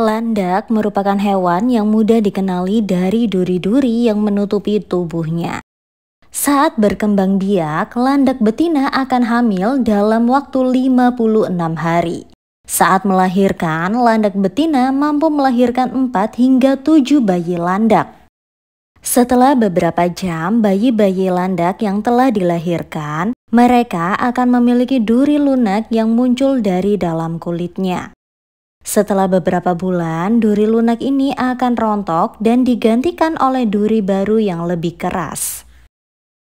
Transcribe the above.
Landak merupakan hewan yang mudah dikenali dari duri-duri yang menutupi tubuhnya. Saat berkembang biak, landak betina akan hamil dalam waktu 56 hari. Saat melahirkan, landak betina mampu melahirkan 4 hingga 7 bayi landak. Setelah beberapa jam, bayi-bayi landak yang telah dilahirkan, mereka akan memiliki duri lunak yang muncul dari dalam kulitnya. Setelah beberapa bulan, duri lunak ini akan rontok dan digantikan oleh duri baru yang lebih keras.